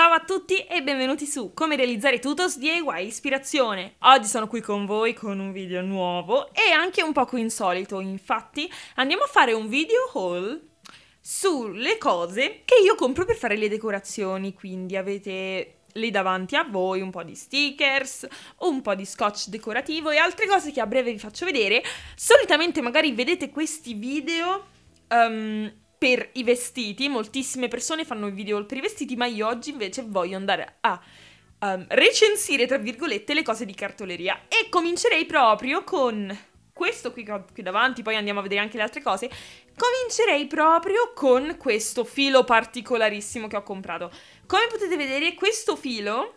Ciao a tutti e benvenuti su Come realizzare tutos DIY ispirazione. Oggi sono qui con voi con un video nuovo e anche un poco insolito, infatti andiamo a fare un video haul sulle cose che io compro per fare le decorazioni, quindi avete lì davanti a voi un po' di stickers, un po' di scotch decorativo e altre cose che a breve vi faccio vedere. Solitamente magari vedete questi video... Um, per i vestiti, moltissime persone fanno i video per i vestiti, ma io oggi invece voglio andare a um, recensire, tra virgolette, le cose di cartoleria. E comincerei proprio con questo qui, qui davanti, poi andiamo a vedere anche le altre cose. Comincerei proprio con questo filo particolarissimo che ho comprato. Come potete vedere, questo filo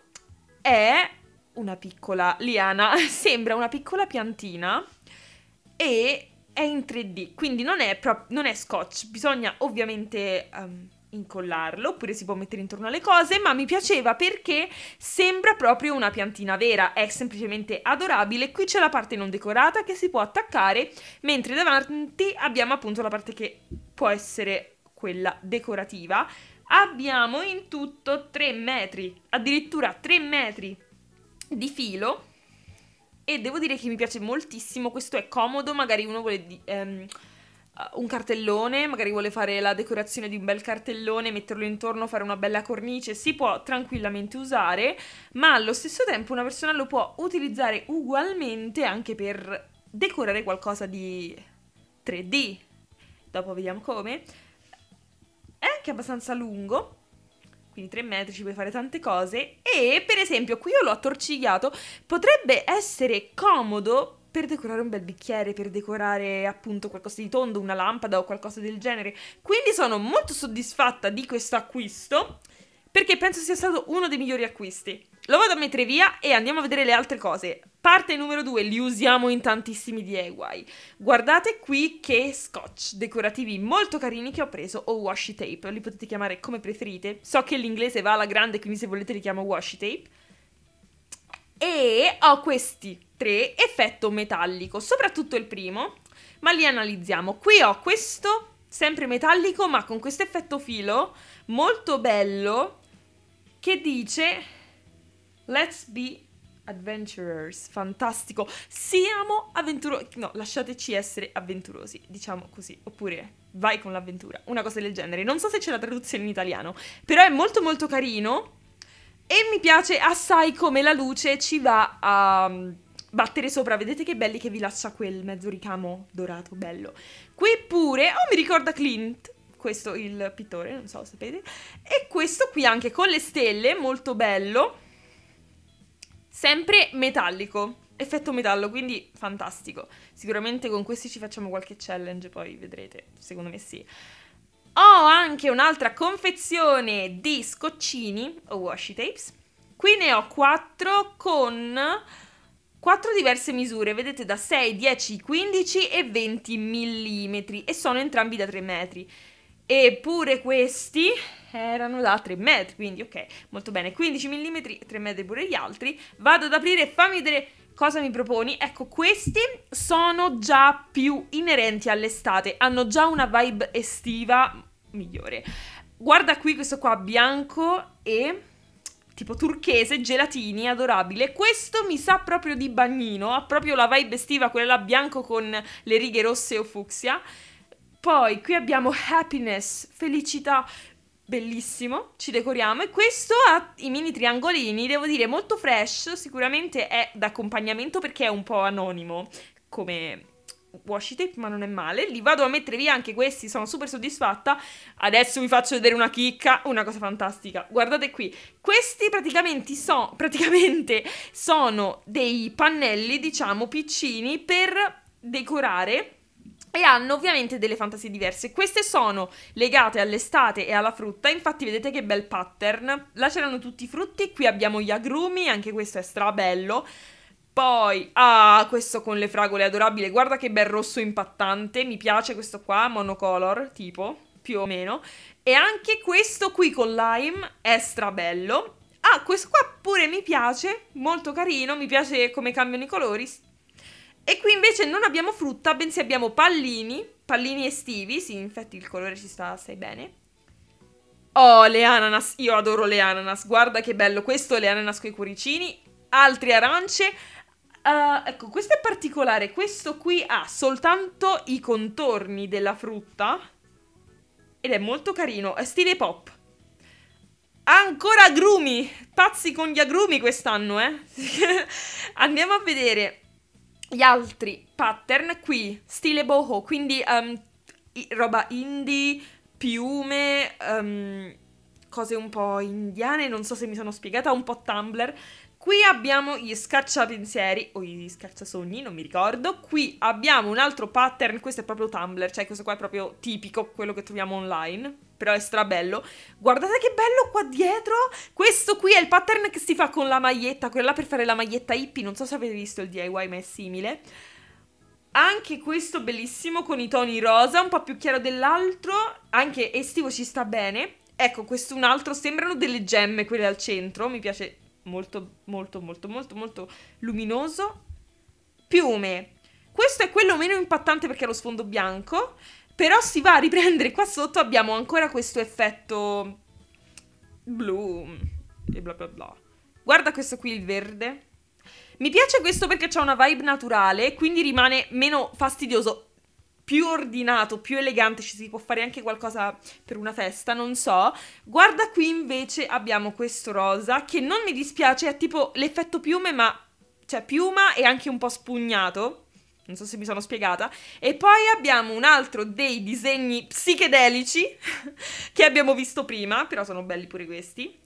è una piccola liana, sembra una piccola piantina e è in 3D, quindi non è, pro- non è scotch, bisogna ovviamente um, incollarlo oppure si può mettere intorno alle cose, ma mi piaceva perché sembra proprio una piantina vera, è semplicemente adorabile. Qui c'è la parte non decorata che si può attaccare, mentre davanti abbiamo appunto la parte che può essere quella decorativa. Abbiamo in tutto 3 metri, addirittura 3 metri di filo e devo dire che mi piace moltissimo, questo è comodo, magari uno vuole... Di- um, un cartellone, magari vuole fare la decorazione di un bel cartellone, metterlo intorno, fare una bella cornice, si può tranquillamente usare, ma allo stesso tempo una persona lo può utilizzare ugualmente anche per decorare qualcosa di 3D. Dopo vediamo come. È anche abbastanza lungo, quindi 3 metri ci puoi fare tante cose e per esempio qui io l'ho attorcigliato, potrebbe essere comodo per decorare un bel bicchiere, per decorare appunto qualcosa di tondo, una lampada o qualcosa del genere. Quindi sono molto soddisfatta di questo acquisto perché penso sia stato uno dei migliori acquisti. Lo vado a mettere via e andiamo a vedere le altre cose. Parte numero 2, li usiamo in tantissimi DIY. Guardate qui che scotch decorativi molto carini che ho preso, o washi tape, li potete chiamare come preferite. So che l'inglese va alla grande, quindi se volete li chiamo washi tape. E ho questi tre effetto metallico, soprattutto il primo, ma li analizziamo. Qui ho questo, sempre metallico, ma con questo effetto filo, molto bello, che dice Let's be adventurers, fantastico. Siamo avventurosi. No, lasciateci essere avventurosi, diciamo così. Oppure vai con l'avventura, una cosa del genere. Non so se c'è la traduzione in italiano, però è molto molto carino. E mi piace assai come la luce ci va a mm, battere sopra. Vedete che belli che vi lascia quel mezzo ricamo dorato, bello. Qui pure, oh mi ricorda Clint, questo il pittore, non so, sapete. E questo qui anche con le stelle, molto bello. Sempre metallico, effetto metallo, quindi fantastico. Sicuramente con questi ci facciamo qualche challenge, poi vedrete, secondo me sì. Ho anche un'altra confezione di scoccini o washi tapes. Qui ne ho 4 con 4 diverse misure, vedete da 6, 10, 15 e 20 mm e sono entrambi da 3 metri. Eppure questi erano da 3 metri, quindi ok, molto bene, 15 mm, 3 metri pure gli altri. Vado ad aprire e fammi vedere cosa mi proponi? Ecco, questi sono già più inerenti all'estate, hanno già una vibe estiva migliore. Guarda qui questo qua bianco e tipo turchese, gelatini, adorabile. Questo mi sa proprio di bagnino, ha proprio la vibe estiva, quella bianco con le righe rosse o fucsia. Poi qui abbiamo happiness, felicità, bellissimo, ci decoriamo e questo ha i mini triangolini, devo dire molto fresh, sicuramente è d'accompagnamento perché è un po' anonimo come washi tape ma non è male, li vado a mettere via anche questi, sono super soddisfatta, adesso vi faccio vedere una chicca, una cosa fantastica, guardate qui, questi praticamente, so, praticamente sono dei pannelli diciamo piccini per decorare e hanno ovviamente delle fantasie diverse. Queste sono legate all'estate e alla frutta, infatti vedete che bel pattern. Là c'erano tutti i frutti, qui abbiamo gli agrumi, anche questo è strabello. Poi, ah, questo con le fragole adorabile, guarda che bel rosso impattante, mi piace questo qua, monocolor, tipo, più o meno. E anche questo qui con lime è strabello. Ah, questo qua pure mi piace, molto carino, mi piace come cambiano i colori, e qui invece non abbiamo frutta, bensì abbiamo pallini, pallini estivi, sì, infatti il colore ci sta assai bene. Oh, le ananas, io adoro le ananas, guarda che bello, questo le ananas con i cuoricini, altre arance, uh, ecco, questo è particolare, questo qui ha soltanto i contorni della frutta ed è molto carino, è stile pop. Ancora agrumi, pazzi con gli agrumi quest'anno, eh? Andiamo a vedere gli altri pattern qui, stile boho, quindi um, roba indie, piume, um, cose un po' indiane, non so se mi sono spiegata, un po' Tumblr, Qui abbiamo gli scacciapensieri o gli scacciasogni, non mi ricordo. Qui abbiamo un altro pattern, questo è proprio Tumblr, cioè questo qua è proprio tipico, quello che troviamo online, però è strabello. Guardate che bello qua dietro! Questo qui è il pattern che si fa con la maglietta, quella per fare la maglietta hippie, non so se avete visto il DIY ma è simile. Anche questo bellissimo con i toni rosa, un po' più chiaro dell'altro, anche estivo ci sta bene. Ecco, questo un altro, sembrano delle gemme quelle al centro, mi piace molto, molto, molto, molto, molto luminoso. Piume. Questo è quello meno impattante perché ha lo sfondo bianco, però si va a riprendere qua sotto, abbiamo ancora questo effetto blu e bla bla bla. Guarda questo qui, il verde. Mi piace questo perché ha una vibe naturale, quindi rimane meno fastidioso più ordinato, più elegante, ci si può fare anche qualcosa per una festa, non so. Guarda qui invece abbiamo questo rosa che non mi dispiace, è tipo l'effetto piume, ma cioè piuma e anche un po' spugnato. Non so se mi sono spiegata. E poi abbiamo un altro dei disegni psichedelici che abbiamo visto prima, però sono belli pure questi.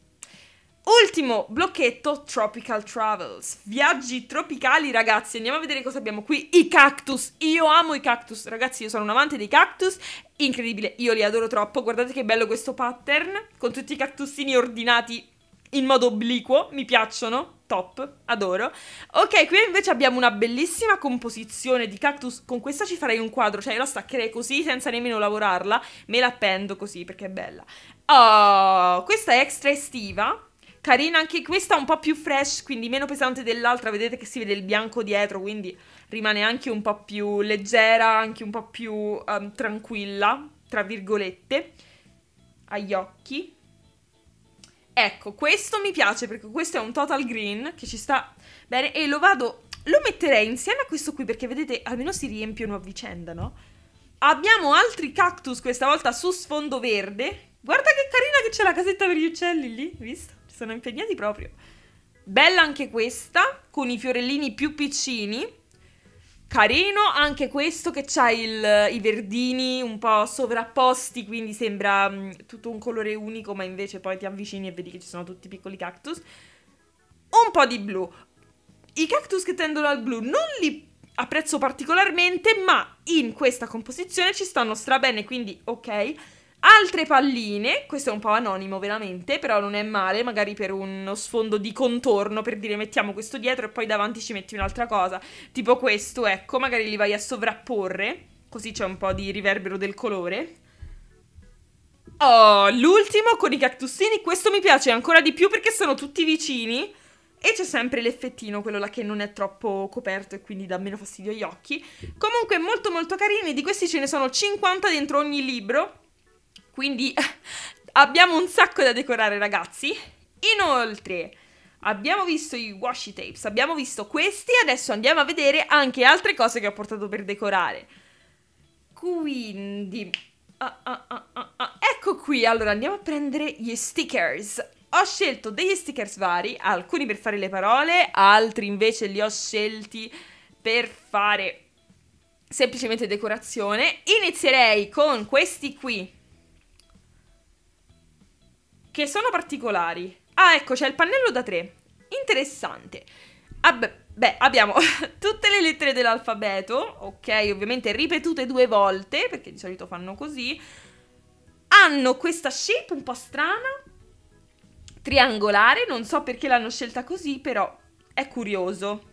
Ultimo blocchetto Tropical Travels. Viaggi tropicali, ragazzi. Andiamo a vedere cosa abbiamo qui. I cactus. Io amo i cactus, ragazzi. Io sono un amante dei cactus. Incredibile, io li adoro troppo. Guardate che bello questo pattern con tutti i cactusini ordinati in modo obliquo, mi piacciono, top, adoro. Ok, qui invece abbiamo una bellissima composizione di cactus, con questa ci farei un quadro, cioè io la staccherei così senza nemmeno lavorarla, me la appendo così perché è bella. Oh, questa è extra estiva, Carina anche questa, un po' più fresh, quindi meno pesante dell'altra. Vedete che si vede il bianco dietro, quindi rimane anche un po' più leggera, anche un po' più um, tranquilla, tra virgolette, agli occhi. Ecco, questo mi piace perché questo è un total green che ci sta bene e lo vado... Lo metterei insieme a questo qui perché vedete almeno si riempiono a vicenda, no? Abbiamo altri cactus questa volta su sfondo verde. Guarda che carina che c'è la casetta per gli uccelli lì, visto? sono impegnati proprio. Bella anche questa, con i fiorellini più piccini. Carino anche questo che ha i verdini un po' sovrapposti, quindi sembra mh, mm, tutto un colore unico, ma invece poi ti avvicini e vedi che ci sono tutti piccoli cactus. Un po' di blu. I cactus che tendono al blu non li apprezzo particolarmente, ma in questa composizione ci stanno strabene, quindi ok Altre palline, questo è un po' anonimo veramente, però non è male, magari per uno sfondo di contorno, per dire mettiamo questo dietro e poi davanti ci metti un'altra cosa, tipo questo, ecco, magari li vai a sovrapporre, così c'è un po' di riverbero del colore. Oh, l'ultimo con i cactusini, questo mi piace ancora di più perché sono tutti vicini e c'è sempre l'effettino, quello là che non è troppo coperto e quindi dà meno fastidio agli occhi. Comunque molto molto carini, di questi ce ne sono 50 dentro ogni libro quindi abbiamo un sacco da decorare, ragazzi. Inoltre, abbiamo visto i washi tapes, abbiamo visto questi, adesso andiamo a vedere anche altre cose che ho portato per decorare. Quindi, ah ah, ah, ah, ah, ecco qui, allora andiamo a prendere gli stickers. Ho scelto degli stickers vari, alcuni per fare le parole, altri invece li ho scelti per fare semplicemente decorazione. Inizierei con questi qui, che sono particolari. Ah, ecco, c'è il pannello da 3. Interessante. Ah, beh, abbiamo tutte le lettere dell'alfabeto, ok, ovviamente ripetute due volte, perché di solito fanno così. Hanno questa shape un po' strana, triangolare, non so perché l'hanno scelta così, però è curioso.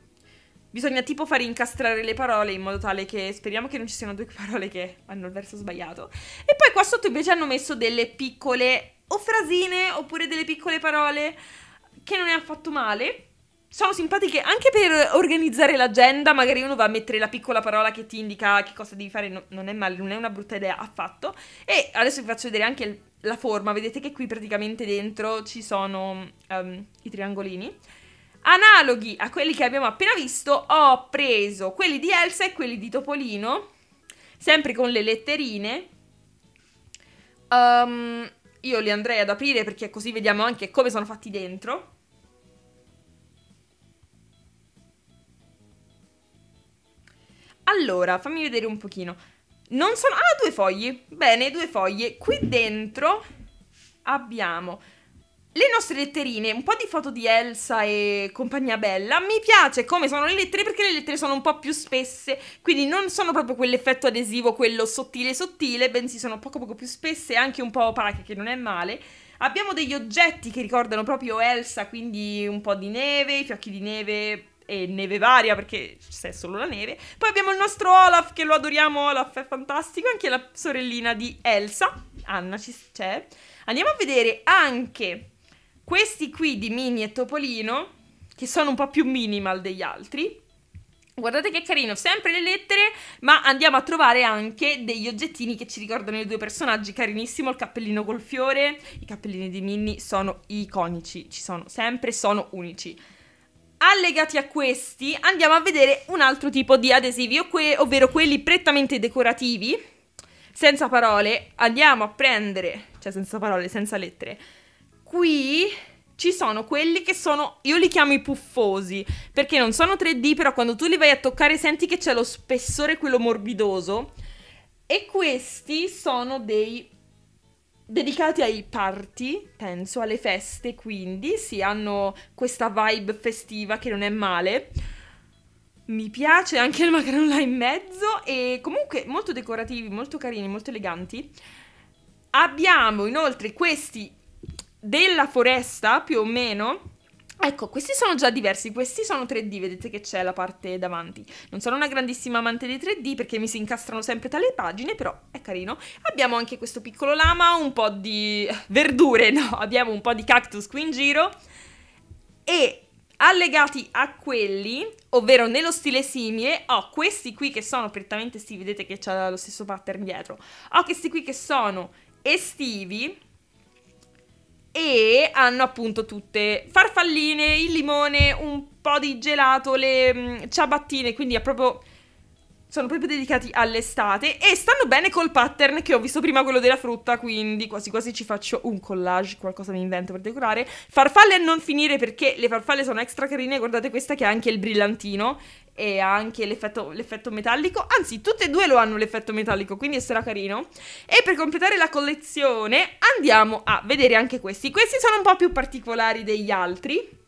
Bisogna tipo fare incastrare le parole in modo tale che speriamo che non ci siano due parole che hanno il verso sbagliato. E poi qua sotto invece hanno messo delle piccole o frasine oppure delle piccole parole che non è affatto male. Sono simpatiche anche per organizzare l'agenda, magari uno va a mettere la piccola parola che ti indica che cosa devi fare, no, non è male, non è una brutta idea affatto. E adesso vi faccio vedere anche la forma, vedete che qui praticamente dentro ci sono um, i triangolini. Analoghi a quelli che abbiamo appena visto, ho preso quelli di Elsa e quelli di Topolino, sempre con le letterine. Um, io li andrei ad aprire perché così vediamo anche come sono fatti dentro. Allora, fammi vedere un pochino. Non sono... Ah, due fogli. Bene, due foglie. Qui dentro abbiamo le nostre letterine, un po' di foto di Elsa e compagnia bella, mi piace come sono le lettere perché le lettere sono un po' più spesse, quindi non sono proprio quell'effetto adesivo, quello sottile sottile, bensì sono poco poco più spesse e anche un po' opache, che non è male. Abbiamo degli oggetti che ricordano proprio Elsa, quindi un po' di neve, i fiocchi di neve e neve varia perché c'è solo la neve. Poi abbiamo il nostro Olaf che lo adoriamo, Olaf è fantastico, anche la sorellina di Elsa, Anna ci c'è. Andiamo a vedere anche questi qui di Mini e Topolino, che sono un po' più minimal degli altri, Guardate che carino, sempre le lettere, ma andiamo a trovare anche degli oggettini che ci ricordano i due personaggi. Carinissimo il cappellino col fiore, i cappellini di Minnie sono iconici, ci sono sempre, sono unici. Allegati a questi andiamo a vedere un altro tipo di adesivi, ovvero quelli prettamente decorativi, senza parole. Andiamo a prendere, cioè senza parole, senza lettere, qui ci sono quelli che sono, io li chiamo i puffosi, perché non sono 3D, però quando tu li vai a toccare senti che c'è lo spessore, quello morbidoso. E questi sono dei dedicati ai party, penso, alle feste, quindi sì, hanno questa vibe festiva che non è male. Mi piace anche il macaron là in mezzo e comunque molto decorativi, molto carini, molto eleganti. Abbiamo inoltre questi della foresta più o meno. Ecco, questi sono già diversi, questi sono 3D, vedete che c'è la parte davanti. Non sono una grandissima amante dei 3D perché mi si incastrano sempre tale pagine, però è carino. Abbiamo anche questo piccolo lama, un po' di verdure, no, abbiamo un po' di cactus qui in giro. E allegati a quelli, ovvero nello stile simile, ho questi qui che sono prettamente estivi, vedete che c'è lo stesso pattern dietro. Ho questi qui che sono estivi, e hanno appunto tutte farfalline, il limone, un po' di gelato, le mm, ciabattine, quindi è proprio sono proprio dedicati all'estate e stanno bene col pattern che ho visto prima, quello della frutta, quindi quasi quasi ci faccio un collage, qualcosa mi invento per decorare. Farfalle a non finire perché le farfalle sono extra carine, guardate questa che ha anche il brillantino e ha anche l'effetto, l'effetto metallico, anzi tutte e due lo hanno l'effetto metallico, quindi sarà carino. E per completare la collezione andiamo a vedere anche questi, questi sono un po' più particolari degli altri.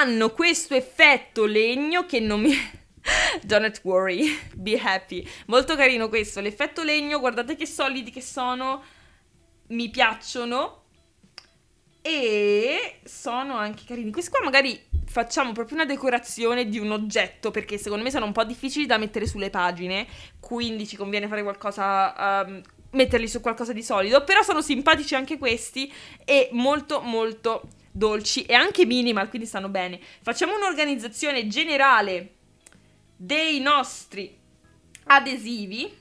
hanno questo effetto legno che non mi... Don't worry, be happy. Molto carino questo, l'effetto legno, guardate che solidi che sono, mi piacciono e sono anche carini. Questi qua magari facciamo proprio una decorazione di un oggetto perché secondo me sono un po' difficili da mettere sulle pagine, quindi ci conviene fare qualcosa... Um, metterli su qualcosa di solido, però sono simpatici anche questi e molto molto dolci e anche minimal, quindi stanno bene. Facciamo un'organizzazione generale dei nostri adesivi.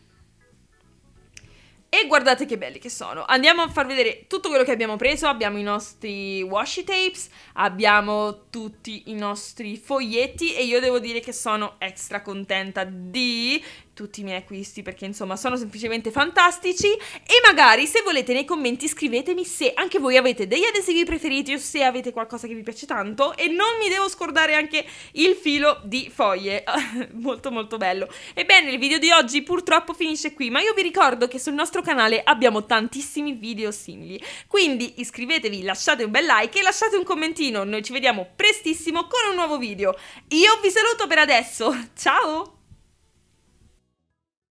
E guardate che belli che sono. Andiamo a far vedere tutto quello che abbiamo preso. Abbiamo i nostri washi tapes, abbiamo tutti i nostri foglietti e io devo dire che sono extra contenta di tutti i miei acquisti perché insomma sono semplicemente fantastici e magari se volete nei commenti scrivetemi se anche voi avete degli adesivi preferiti o se avete qualcosa che vi piace tanto e non mi devo scordare anche il filo di foglie molto molto bello ebbene il video di oggi purtroppo finisce qui ma io vi ricordo che sul nostro canale abbiamo tantissimi video simili quindi iscrivetevi lasciate un bel like e lasciate un commentino noi ci vediamo prestissimo con un nuovo video io vi saluto per adesso ciao